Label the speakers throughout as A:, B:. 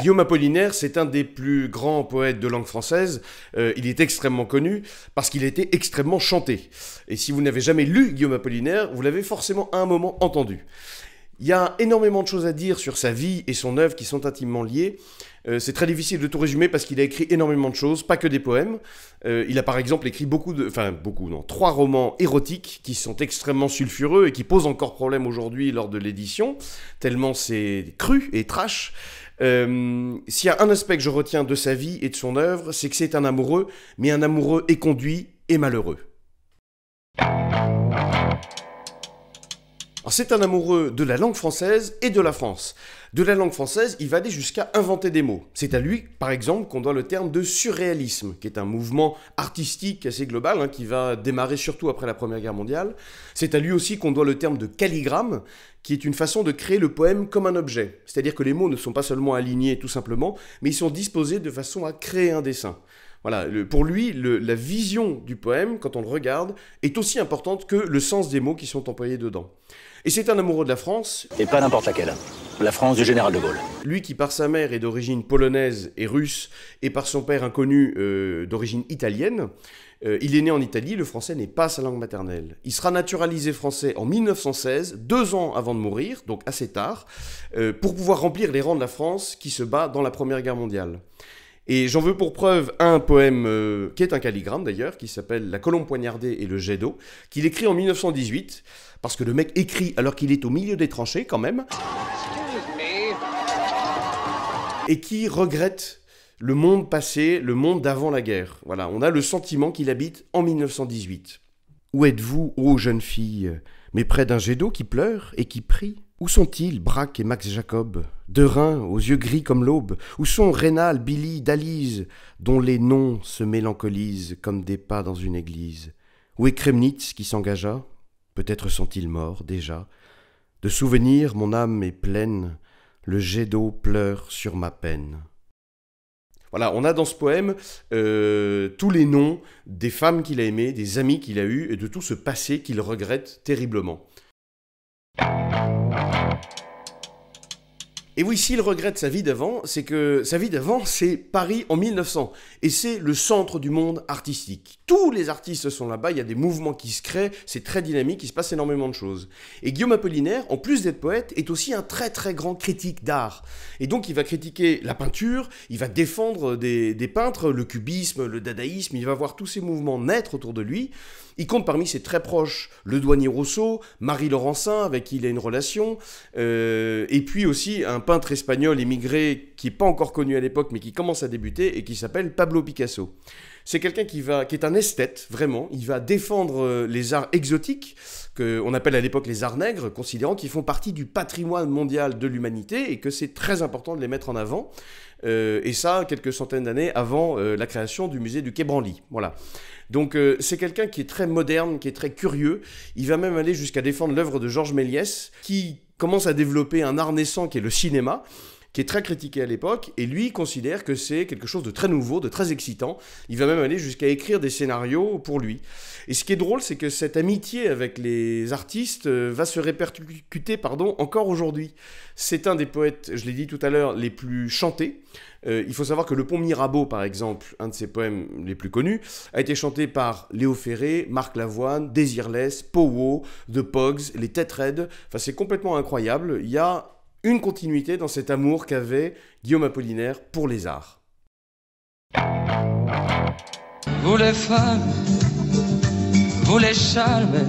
A: Guillaume Apollinaire, c'est un des plus grands poètes de langue française. Euh, il est extrêmement connu parce qu'il a été extrêmement chanté. Et si vous n'avez jamais lu Guillaume Apollinaire, vous l'avez forcément à un moment entendu. Il y a énormément de choses à dire sur sa vie et son œuvre qui sont intimement liées. Euh, c'est très difficile de tout résumer parce qu'il a écrit énormément de choses, pas que des poèmes. Euh, il a par exemple écrit beaucoup de, enfin beaucoup non, trois romans érotiques qui sont extrêmement sulfureux et qui posent encore problème aujourd'hui lors de l'édition, tellement c'est cru et trash. Euh, s'il y a un aspect que je retiens de sa vie et de son œuvre, c'est que c'est un amoureux, mais un amoureux éconduit et malheureux. c'est un amoureux de la langue française et de la France. De la langue française, il va aller jusqu'à inventer des mots. C'est à lui, par exemple, qu'on doit le terme de surréalisme, qui est un mouvement artistique assez global, hein, qui va démarrer surtout après la Première Guerre mondiale. C'est à lui aussi qu'on doit le terme de calligramme, qui est une façon de créer le poème comme un objet. C'est-à-dire que les mots ne sont pas seulement alignés tout simplement, mais ils sont disposés de façon à créer un dessin. Voilà, pour lui, la vision du poème, quand on le regarde, est aussi importante que le sens des mots qui sont employés dedans. Et c'est un amoureux de la France. Et pas n'importe laquelle. La France du général de Gaulle. Lui qui par sa mère est d'origine polonaise et russe, et par son père inconnu euh, d'origine italienne, euh, il est né en Italie, le français n'est pas sa langue maternelle. Il sera naturalisé français en 1916, deux ans avant de mourir, donc assez tard, euh, pour pouvoir remplir les rangs de la France qui se bat dans la Première Guerre mondiale. Et j'en veux pour preuve un poème euh, qui est un calligramme d'ailleurs, qui s'appelle La colombe poignardée et le jet d'eau, qu'il écrit en 1918, parce que le mec écrit alors qu'il est au milieu des tranchées quand même, et qui regrette le monde passé, le monde d'avant la guerre. Voilà, on a le sentiment qu'il habite en 1918. Où êtes-vous, ô jeune fille, mais près d'un jet d'eau qui pleure et qui prie où sont-ils, Braque et Max Jacob De Rhin, aux yeux gris comme l'aube Où sont Rénal, Billy, Dalise, dont les noms se mélancolisent comme des pas dans une église Où est Kremnitz qui s'engagea Peut-être sont-ils morts déjà De souvenirs, mon âme est pleine, le jet d'eau pleure sur ma peine. Voilà, on a dans ce poème euh, tous les noms des femmes qu'il a aimées, des amis qu'il a eus et de tout ce passé qu'il regrette terriblement. Et oui, s'il regrette sa vie d'avant, c'est que sa vie d'avant, c'est Paris en 1900. Et c'est le centre du monde artistique. Tous les artistes sont là-bas, il y a des mouvements qui se créent, c'est très dynamique, il se passe énormément de choses. Et Guillaume Apollinaire, en plus d'être poète, est aussi un très très grand critique d'art. Et donc il va critiquer la peinture, il va défendre des, peintres, le cubisme, le dadaïsme, il va voir tous ces mouvements naître autour de lui. Il compte parmi ses très proches le douanier Rousseau, Marie Laurencin, avec qui il a une relation, euh, et puis aussi un peintre espagnol émigré qui n'est pas encore connu à l'époque, mais qui commence à débuter et qui s'appelle Pablo Picasso. C'est quelqu'un qui, est un esthète, vraiment. Il va défendre euh, les arts exotiques, qu'on appelle à l'époque les arts nègres, considérant qu'ils font partie du patrimoine mondial de l'humanité et que c'est très important de les mettre en avant. Euh, et ça, quelques centaines d'années avant euh, la création du musée du Quai Branly. Voilà. Donc c'est quelqu'un qui est très moderne, qui est très curieux. Il va même aller jusqu'à défendre l'œuvre de Georges Méliès, qui commence à développer un art naissant qui est le cinéma très critiqué à l'époque, et lui considère que c'est quelque chose de très nouveau, de très excitant. Il va même aller jusqu'à écrire des scénarios pour lui. Et ce qui est drôle, c'est que cette amitié avec les artistes euh, va se répercuter pardon, encore aujourd'hui. C'est un des poètes, je l'ai dit tout à l'heure, les plus chantés. Euh, il faut savoir que Le Pont Mirabeau, par exemple, un de ses poèmes les plus connus, a été chanté par Léo Ferré, Marc Lavoine, Désirless, Powo, The Pogs, Les Têtes Raides. Enfin, c'est complètement incroyable. Il y a une continuité dans cet amour qu'avait Guillaume Apollinaire pour les arts. Vous les femmes, vous les charmes.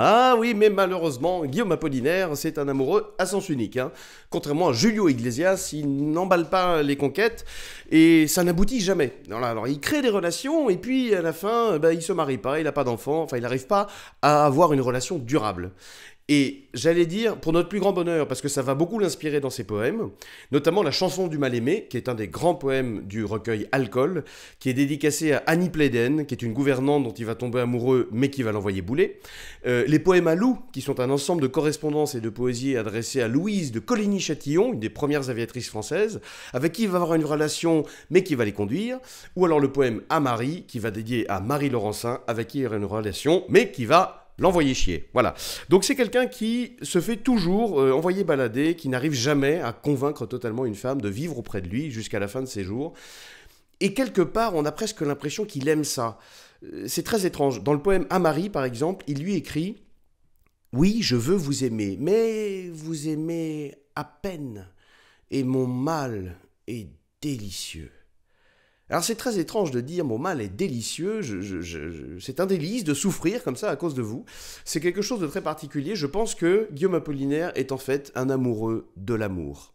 A: Ah oui, mais malheureusement, Guillaume Apollinaire, c'est un amoureux à sens unique. Hein. Contrairement à Julio Iglesias, il n'emballe pas les conquêtes et ça n'aboutit jamais. Alors, alors, il crée des relations et puis à la fin, bah, il se marie pas, il n'a pas d'enfant, enfin, il n'arrive pas à avoir une relation durable. Et j'allais dire, pour notre plus grand bonheur, parce que ça va beaucoup l'inspirer dans ses poèmes, notamment la chanson du mal-aimé, qui est un des grands poèmes du recueil Alcool, qui est dédicacé à Annie Pléden, qui est une gouvernante dont il va tomber amoureux, mais qui va l'envoyer bouler. Euh, les poèmes à Lou, qui sont un ensemble de correspondances et de poésies adressées à Louise de Coligny-Châtillon, une des premières aviatrices françaises, avec qui il va avoir une relation, mais qui va les conduire. Ou alors le poème à Marie, qui va dédier à Marie Laurencin, avec qui il y aura une relation, mais qui va l'envoyer chier. Voilà. Donc c'est quelqu'un qui se fait toujours euh, envoyer balader, qui n'arrive jamais à convaincre totalement une femme de vivre auprès de lui jusqu'à la fin de ses jours. Et quelque part, on a presque l'impression qu'il aime ça. Euh, c'est très étrange. Dans le poème À Marie », par exemple, il lui écrit Oui, je veux vous aimer, mais vous aimez à peine, et mon mal est délicieux. Alors c'est très étrange de dire mon mal est délicieux, c'est un délice de souffrir comme ça à cause de vous. C'est quelque chose de très particulier. Je pense que Guillaume Apollinaire est en fait un amoureux de l'amour.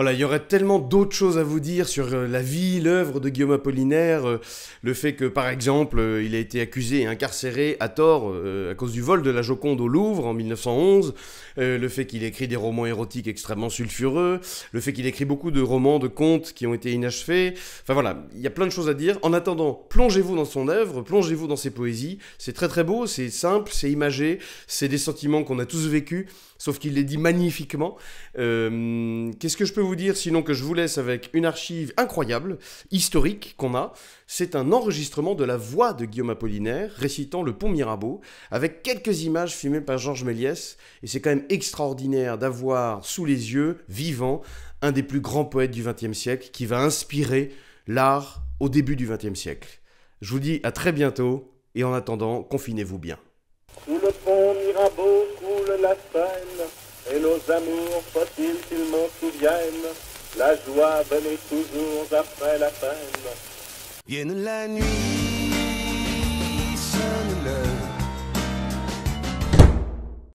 A: Voilà, il y aurait tellement d'autres choses à vous dire sur euh, la vie, l'œuvre de Guillaume Apollinaire, euh, le fait que, par exemple, euh, il a été accusé et incarcéré à tort à cause du vol de la Joconde au Louvre en 1911, le fait qu'il écrit des romans érotiques extrêmement sulfureux, le fait qu'il écrit beaucoup de romans, de contes qui ont été inachevés. Enfin voilà, il y a plein de choses à dire. En attendant, plongez-vous dans son œuvre, plongez-vous dans ses poésies. C'est très très beau, c'est simple, c'est imagé, c'est des sentiments qu'on a tous vécus, sauf qu'il les dit magnifiquement. Qu'est-ce que je peux vous dire sinon que je vous laisse avec une archive incroyable, historique qu'on a. C'est un enregistrement de la voix de Guillaume Apollinaire récitant le pont Mirabeau avec quelques images filmées par Georges Méliès. Et c'est quand même extraordinaire d'avoir sous les yeux, vivant, un des plus grands poètes du XXe siècle qui va inspirer l'art au début du XXe siècle. Je vous dis à très bientôt et en attendant, confinez-vous bien. le Mirabeau coule la et nos amours faut-il qu'ils m'en souviennent La joie venait toujours après la peine. Vienne la nuit.